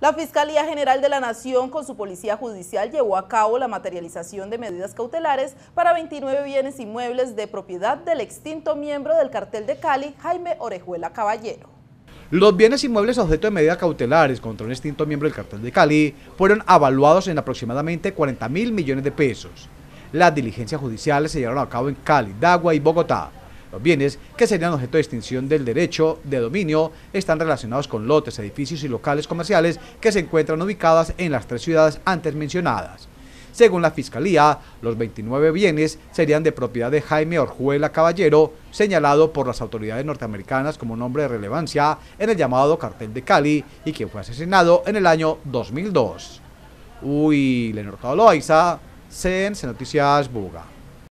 La Fiscalía General de la Nación con su Policía Judicial llevó a cabo la materialización de medidas cautelares para 29 bienes inmuebles de propiedad del extinto miembro del cartel de Cali, Jaime Orejuela Caballero. Los bienes inmuebles objeto de medidas cautelares contra un extinto miembro del cartel de Cali fueron avaluados en aproximadamente 40 mil millones de pesos. Las diligencias judiciales se llevaron a cabo en Cali, Dagua y Bogotá, los bienes que serían objeto de extinción del derecho de dominio están relacionados con lotes, edificios y locales comerciales que se encuentran ubicadas en las tres ciudades antes mencionadas. Según la Fiscalía, los 29 bienes serían de propiedad de Jaime Orjuela Caballero, señalado por las autoridades norteamericanas como nombre de relevancia en el llamado cartel de Cali y que fue asesinado en el año 2002. Uy, Lenor Loaiza, CNC Noticias Buga.